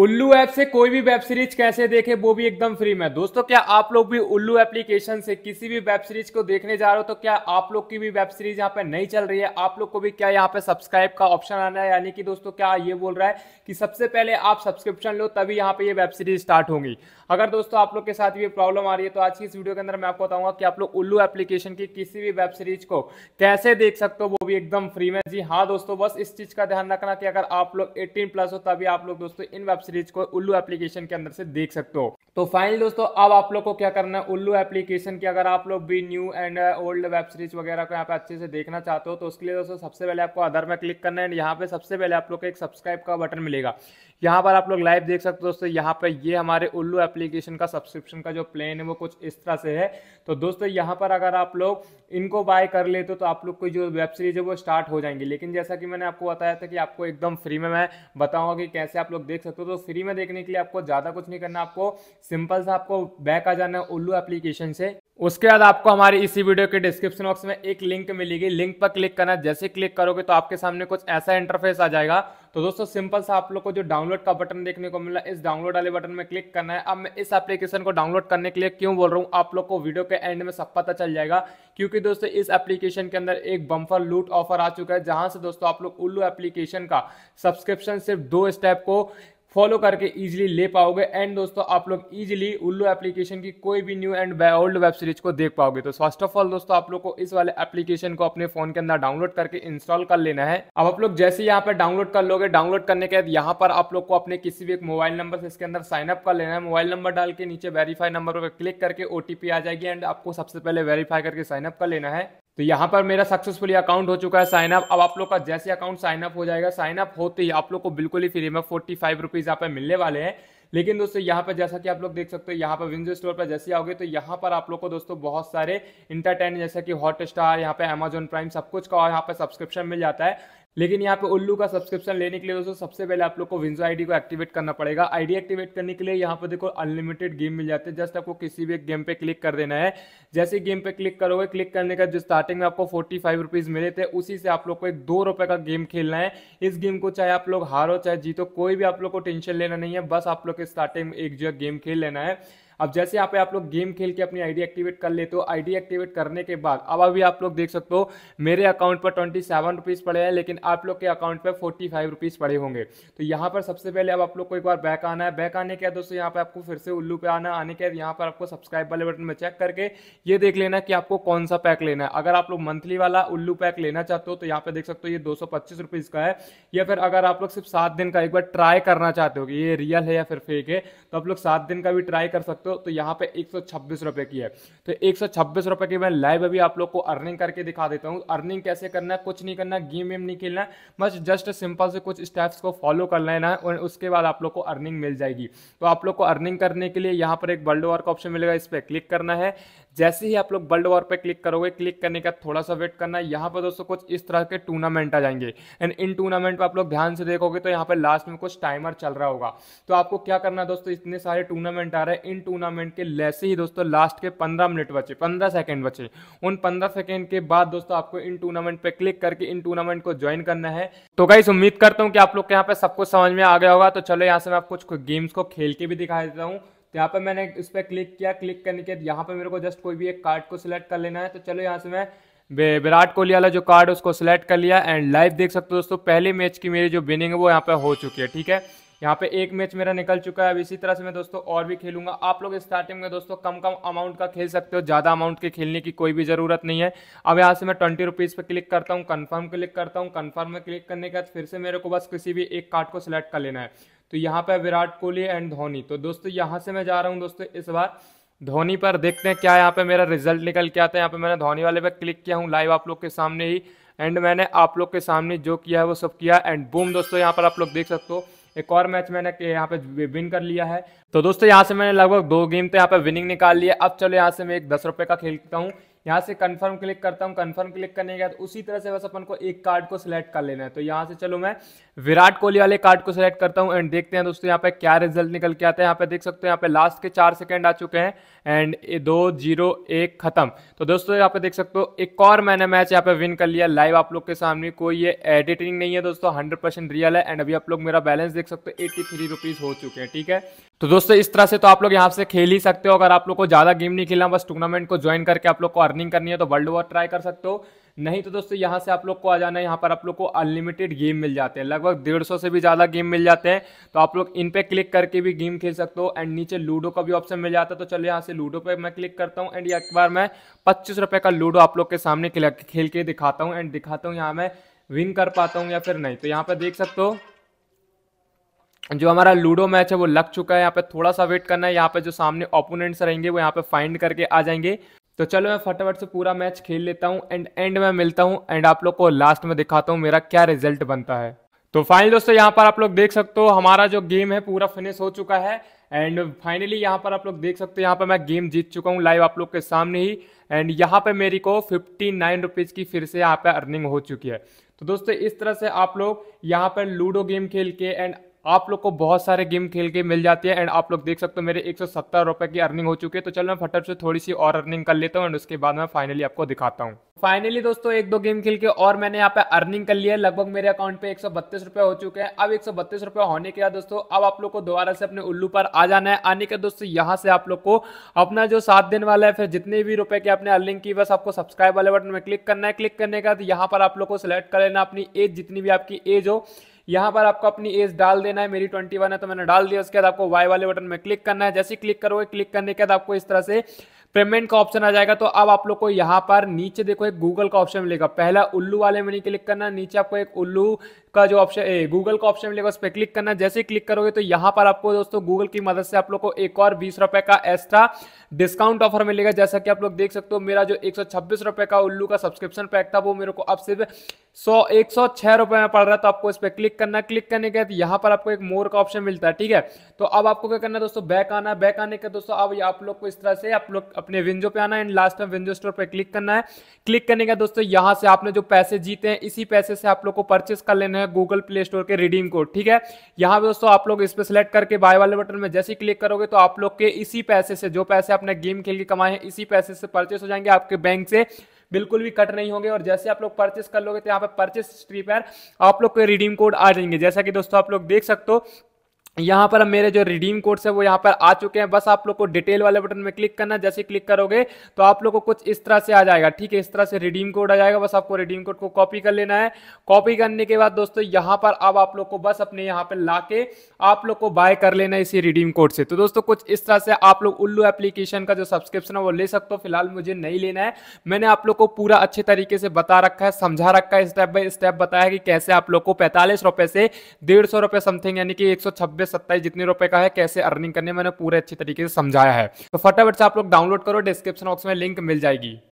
उल्लू ऐप से कोई भी वेब सीरीज कैसे देखे वो भी एकदम फ्री में दोस्तों क्या आप लोग भी उल्लू एप्लीकेशन से किसी भी वेब सीरीज को देखने जा रहे हो तो क्या आप लोग की भी वेब सीरीज यहाँ पे नहीं चल रही है आप लोग को भी क्या यहाँ पे सब्सक्राइब का ऑप्शन आना है यानी कि दोस्तों क्या ये बोल रहा है कि सबसे पहले आप सब्सक्रिप्शन लो तभी यहाँ पे ये वेब सीरीज स्टार्ट होंगी अगर दोस्तों आप लोग के साथ ये प्रॉब्लम आ रही है तो आज की इस वीडियो के अंदर मैं आपको बताऊंगा कि आप लोग उल्लू एप्लीकेशन की किसी भी वेब सीरीज को कैसे देख सकते हो वो भी एकदम फ्री में जी हाँ दोस्तों बस इस चीज का ध्यान रखना कि अगर आप लोग एटीन प्लस हो तभी आप लोग दोस्तों इन वेब सीरीज को उल्लू एप्लीकेशन के अंदर से देख सकते हो तो फाइनल दोस्तों अब आप लोग को क्या करना है उल्लू एप्लीकेशन की अगर आप लोग भी new and old web series वगैरह को यहाँ पे अच्छे से देखना चाहते हो तो उसके लिए दोस्तों सबसे पहले आपको अदर में क्लिक करना है एंड यहाँ पे सबसे पहले आप लोग को एक सब्सक्राइब का बटन मिलेगा यहाँ पर आप लोग लाइव देख सकते हो दोस्तों यहाँ पर ये हमारे उल्लू एप्लीकेशन का सब्सक्रिप्शन का जो प्लान है वो कुछ इस तरह से है तो दोस्तों यहाँ पर अगर आप लोग इनको बाय कर लेते हो तो आप लोग की जो वेब सीरीज है वो स्टार्ट हो जाएंगी लेकिन जैसा कि मैंने आपको बताया था कि आपको एकदम फ्री में मैं बताऊँगा कि कैसे आप लोग देख सकते हो तो फ्री में देखने के लिए आपको ज़्यादा कुछ नहीं करना आपको सिंपल सा आपको बैक आ जाना है उल्लू एप्लीकेशन से उसके बाद आपको हमारी इसी वीडियो के डिस्क्रिप्शन बॉक्स में एक लिंक मिलेगी लिंक पर क्लिक करना जैसे क्लिक करोगे तो आपके सामने कुछ ऐसा इंटरफेस आ जाएगा तो दोस्तों सिंपल सा आप लोग को जो डाउनलोड का बटन देखने को मिला इस डाउनलोड वाले बटन में क्लिक करना है अब मैं इस एप्लीकेशन को डाउनलोड करने के लिए क्यों बोल रहा हूँ आप लोग को वीडियो के एंड में सब पता चल जाएगा क्योंकि दोस्तों इस एप्लीकेशन के अंदर एक बम्फर लूट ऑफर आ चुका है जहां से दोस्तों आप लोग उल्लू एप्लीकेशन का सब्सक्रिप्शन सिर्फ दो स्टेप को फॉलो करके इजीली ले पाओगे एंड दोस्तों आप लोग इजीली उल्लू एप्लीकेशन की कोई भी new and old web series को देख पाओगे तो फर्स्ट ऑफ ऑल दोस्तों आप लोग को इस वाले एप्लीकेशन को अपने फोन के अंदर डाउनलोड करके इंस्टॉल कर लेना है अब आप लोग जैसे यहाँ पर डाउनलोड कर लोगे डाउनलोड करने के बाद यहाँ पर आप लोग को अपने किसी भी एक मोबाइल नंबर से इसके अंदर साइनअप कर लेना है मोबाइल नंबर डाल के नीचे वेरीफाई नंबर पर क्लिक करके ओ आ जाएगी एंड आपको सबसे पहले वेरीफाई करके साइनअप कर लेना है तो यहाँ पर मेरा सक्सेसफुली अकाउंट हो चुका है साइन अप अब आप लोग का जैसे अकाउंट साइन अप हो जाएगा साइन अप होते ही आप लोग को बिल्कुल ही फ्री में फोर्टी फाइव रुपीज़ यहाँ पर मिलने वाले हैं लेकिन दोस्तों यहाँ पर जैसा कि आप लोग देख सकते हो यहाँ पर विंजो स्टोर पर जैसे आओगे तो यहाँ पर आप लोग को दोस्तों बहुत सारे इंटरटेन जैसे कि हॉट स्टार यहाँ पे अमेजोन प्राइम सब कुछ का यहाँ पर सब्सक्रिप्शन मिल जाता है लेकिन यहाँ पे उल्लू का सब्सक्रिप्शन लेने के लिए दोस्तों सबसे पहले आप लोग को विंजो आईडी को एक्टिवेट करना पड़ेगा आईडी एक्टिवेट करने के लिए यहाँ पर देखो अनलिमिटेड गेम मिल जाते हैं जस्ट आपको किसी भी एक गेम पे क्लिक कर देना है जैसे गेम पे क्लिक करोगे क्लिक करने का जो स्टार्टिंग में आपको फोर्टी फाइव रुपीज़ मिले थे उसी से आप लोग को एक दो रुपये का गेम खेलना है इस गेम को चाहे आप लोग हारो चाहे जीतो कोई भी आप लोग को टेंशन लेना नहीं है बस आप लोग के स्टार्टिंग में एक जो गेम खेल लेना है अब जैसे यहाँ पे आप लोग गेम खेल के अपनी आईडी एक्टिवेट कर लेते हो आईडी एक्टिवेट करने के बाद अब अभी आप लोग देख सकते हो मेरे अकाउंट पर ट्वेंटी सेवन रुपीज़ पड़े हैं लेकिन आप लोग के अकाउंट पर फोर्टी फाइव रुपीज़ पड़े होंगे तो यहाँ पर सबसे पहले अब आप लोग को एक बार बैक आना है बैक आने के बाद दोस्तों यहाँ पर आपको फिर से उल्लू पे आना आने के बाद यहाँ पर आपको सब्सक्राइब वाले बटन में चेक करके ये देख लेना कि आपको कौन सा पैक लेना है अगर आप लोग मंथली वाला उल्लू पैक लेना चाहते हो तो यहाँ पे देख सकते हो ये दो सौ का है या फिर अगर आप लोग सिर्फ सात दिन का एक बार ट्राई करना चाहते हो कि ये रियल है या फिर फेक है तो आप लोग सात दिन का भी ट्राई कर सकते हो हो तो यहाँ पे एक सौ की है तो एक सौ की मैं लाइव अभी आप लोग को अर्निंग करके दिखा देता हूँ अर्निंग कैसे करना है कुछ नहीं करना गेम वेम नहीं खेलना है बस जस्ट सिंपल से कुछ स्टेप्स को फॉलो कर लेना है और उसके बाद आप लोग को अर्निंग मिल जाएगी तो आप लोग को अर्निंग करने के लिए यहाँ पर एक वर्ल्ड वॉर का ऑप्शन मिलेगा इस पर क्लिक करना है जैसे ही आप लोग वर्ल्ड वॉर पे क्लिक करोगे क्लिक करने का थोड़ा सा वेट करना है यहाँ पर दोस्तों कुछ इस तरह के टूर्नामेंट आ जाएंगे एंड इन टूर्नामेंट पर आप लोग ध्यान से देखोगे तो यहाँ पर लास्ट में कुछ टाइमर चल रहा होगा तो आपको क्या करना है दोस्तों इतने सारे टूर्नामेंट आ रहे हैं इन टूर्नामेंट के लैसे ही दोस्तों लास्ट के पंद्रह मिनट बचे पंद्रह सेकेंड बचे उन पंद्रह सेकेंड के बाद दोस्तों आपको इन टूर्नामेंट पर क्लिक करके इन टूर्नामेंट को ज्वाइन करना है तो गाइस उम्मीद करता हूँ कि आप लोग के यहाँ पे सब कुछ समझ में आ गया होगा तो चलो यहाँ से मैं आप कुछ गेम्स को खेल के भी दिखा देता हूँ तो यहाँ पे मैंने इस पर क्लिक किया क्लिक करने के यहाँ पे मेरे को जस्ट कोई भी एक कार्ड को सिलेक्ट कर लेना है तो चलो यहाँ से मैं विराट कोहली वाला जो कार्ड उसको सिलेक्ट कर लिया एंड लाइव देख सकते हो दोस्तों पहले मैच की मेरी जो विनिंग है वो यहाँ पे हो चुकी है ठीक है यहाँ पे एक मैच मेरा निकल चुका है अब इसी तरह से मैं दोस्तों और भी खेलूंगा आप लोग स्टार्टिंग में दोस्तों कम कम अमाउंट का खेल सकते हो ज़्यादा अमाउंट के खेलने की कोई भी ज़रूरत नहीं है अब यहाँ से मैं ट्वेंटी रुपीज़ पर क्लिक करता हूँ कन्फर्म क्लिक करता हूँ कन्फर्म में क्लिक करने के बाद फिर से मेरे को बस किसी भी एक कार्ड को सिलेक्ट कर लेना है तो यहाँ पर विराट कोहली एंड धोनी तो दोस्तों यहाँ से मैं जा रहा हूँ दोस्तों इस बार धोनी पर देखते हैं क्या यहाँ पे मेरा रिजल्ट निकल के आता है यहाँ पे मैंने धोनी वाले पे क्लिक किया हूँ लाइव आप लोग के सामने ही एंड मैंने आप लोग के सामने जो किया है वो सब किया एंड बूम दोस्तों यहाँ पर आप लोग देख सकते हो एक और मैच मैंने यहाँ पे विन कर लिया है तो दोस्तों यहाँ से मैंने लगभग दो गेम तो यहाँ पे विनिंग निकाल लिया अब चलो यहाँ से मैं एक दस रुपये का खेलता हूँ यहाँ से कन्फर्म क्लिक करता हूँ कन्फर्म क्लिक करने के बाद उसी तरह से बस अपन को एक कार्ड को सिलेक्ट कर लेना है तो यहाँ से चलो मैं विराट कोहली वाले कार्ड को सिलेक्ट करता हूँ एंड देखते हैं दोस्तों यहाँ पे क्या रिजल्ट निकल के आता है यहाँ पे देख सकते हो यहाँ पे लास्ट के चार सेकेंड आ चुके हैं एंड दो जीरो एक खत्म तो दोस्तों यहाँ पे देख सकते हो एक और मैंने मैच यहाँ पे विन कर लिया लाइव आप लोग के सामने कोई ये एडिटिंग नहीं है दोस्तों हंड्रेड परसेंट रियल है एंड अभी आप लोग मेरा बैलेंस देख सकते हो एट्टी थ्री रुपीज हो चुके हैं ठीक है तो दोस्तों इस तरह से तो आप लोग यहाँ से खेल ही सकते हो अगर आप लोग को ज़्यादा गेम नहीं खेलना बस टूर्नामेंट को ज्वाइन करके आप लोग को अर्निंग करनी है तो वर्ल्ड वॉर ट्राई कर सकते हो नहीं तो दोस्तों यहाँ से आप लोग को आ जाना है यहाँ पर आप लोग को अनलिमिटेड गेम मिल जाते हैं लगभग डेढ़ सौ से भी ज़्यादा गेम मिल जाते हैं तो आप लोग इन पर क्लिक करके भी गेम खेल सकते हो एंड नीचे लूडो का भी ऑप्शन मिल जाता है तो चलो यहाँ से लूडो पर मैं क्लिक करता हूँ एंड एक बार मैं पच्चीस का लूडो आप लोग के सामने खेल के दिखाता हूँ एंड दिखाता हूँ यहाँ मैं विन कर पाता हूँ या फिर नहीं तो यहाँ पर देख सकते हो जो हमारा लूडो मैच है वो लग चुका है यहाँ पे थोड़ा सा वेट करना है यहाँ पे जो सामने ओपोनेंट्स रहेंगे वो यहाँ पे फाइंड करके आ जाएंगे तो चलो मैं फटाफट से पूरा मैच खेल लेता हूँ एंड एंड में मिलता हूँ एंड आप लोग को लास्ट में दिखाता हूँ मेरा क्या रिजल्ट बनता है तो फाइनल दोस्तों यहाँ पर आप लोग देख सकते हो हमारा जो गेम है पूरा फिनिश हो चुका है एंड फाइनली यहाँ पर आप लोग देख सकते हो यहाँ पर मैं गेम जीत चुका हूँ लाइव आप लोग के सामने ही एंड यहाँ पे मेरी को फिफ्टी नाइन रुपीज़ की फिर से यहाँ पे अर्निंग हो चुकी है तो दोस्तों इस तरह से आप लोग यहाँ पर लूडो गेम खेल के एंड आप लोग को बहुत सारे गेम खेल के मिल जाती है एंड आप लोग देख सकते हो मेरे एक सौ की अर्निंग हो चुकी है तो चलो मैं फटअप से थोड़ी सी और अर्निंग कर लेता हूँ एंड उसके बाद मैं फाइनली आपको दिखाता हूँ फाइनली दोस्तों एक दो गेम खेल के और मैंने यहाँ पे अर्निंग कर लिया है लगभग मेरे अकाउंट पे एक रुपए हो चुके हैं अब एक रुपए होने के बाद दोस्तों अब आप लोग को दोबारा से अपने उल्लू पर आ जाना है आने के दोस्तों यहाँ से आप लोग को अपना जो सात दिन वाला है फिर जितने भी रुपए की आपने अर्निंग की बस आपको सब्सक्राइब वाले बटन में क्लिक करना है क्लिक करने के बाद यहाँ पर आप लोग को सिलेक्ट कर लेना अपनी एज जितनी भी आपकी एज हो यहाँ पर आपको अपनी एज डाल देना है मेरी ट्वेंटी वन है तो मैंने डाल दिया उसके बाद आपको वाई वाले बटन में क्लिक करना है जैसे क्लिक करोगे क्लिक करने के बाद आपको इस तरह से पेमेंट का ऑप्शन आ जाएगा तो अब आप लोग को यहाँ पर नीचे देखो एक गूगल का ऑप्शन मिलेगा पहला उल्लू वाले में नहीं क्लिक करना नीचे आपको एक उल्लू का जो ऑप्शन गूगल का ऑप्शन मिलेगा उस पर क्लिक करना जैसे ही क्लिक करोगे तो यहाँ पर आपको दोस्तों गूगल की मदद से आप लोग को एक और बीस रुपए का एक्स्ट्रा डिस्काउंट ऑफर मिलेगा जैसा कि आप लोग देख सकते हो मेरा जो एक रुपए का उल्लू का सब्सक्रिप्शन पैक था वो मेरे को अब सिर्फ सौ एक सौ छह रुपए में पड़ रहा है तो आपको इस पर क्लिक करना क्लिक करने के बाद यहाँ पर आपको एक मोर का ऑप्शन मिलता है ठीक है तो अब आपको क्या करना है दोस्तों बैक आना है बैक आने के दोस्तों अब आप लोग को इस तरह से आप लोग अपने विंजो पे आना है एंड लास्ट में विंजो स्टोर पे क्लिक करना है क्लिक करने का दोस्तों यहाँ से आपने जो पैसे जीते हैं इसी पैसे से आप लोग को परचेस कर लेना है है गूगल प्ले स्टोर के रिडीम कोड ठीक है यहाँ पे दोस्तों आप लोग इस पर सिलेक्ट करके बाय वाले बटन में जैसे ही क्लिक करोगे तो आप लोग के इसी पैसे से जो पैसे आपने गेम खेल के कमाए हैं इसी पैसे से परचेस हो जाएंगे आपके बैंक से बिल्कुल भी कट नहीं होंगे और जैसे आप लोग परचेस कर लोगे तो यहाँ पर परचेस हिस्ट्री पर आप लोग के रिडीम कोड आ जाएंगे जैसा कि दोस्तों आप लोग देख सकते हो यहाँ पर मेरे जो रिडीम कोड्स है वो यहाँ पर आ चुके हैं बस आप लोग को डिटेल वाले बटन में क्लिक करना जैसे क्लिक करोगे तो आप लोग को कुछ इस तरह से आ जाएगा ठीक है इस तरह से रिडीम कोड आ जाएगा बस आपको रिडीम कोड को कॉपी कर लेना है कॉपी करने के बाद दोस्तों यहाँ पर अब आप लोग को बस अपने यहाँ पर ला के आप लोग को बाय कर लेना है इसी रिडीम कोड से तो दोस्तों कुछ इस तरह से आप लोग उल्लू एप्लीकेशन का जो सब्सक्रिप्शन है वो ले सकते हो फिलहाल मुझे नहीं लेना है मैंने आप लोग को पूरा अच्छे तरीके से बता रखा है समझा रखा है स्टेप बाय स्टेप बताया कि कैसे आप लोग को पैंतालीस से डेढ़ सौ रुपये समथिंग यानी कि एक सौ छब्बीस नब्बे सत्ताईस जितने रुपए का है कैसे अर्निंग करने मैंने पूरे अच्छी तरीके से समझाया है तो फटाफट से आप लोग डाउनलोड करो डिस्क्रिप्शन बॉक्स में लिंक मिल जाएगी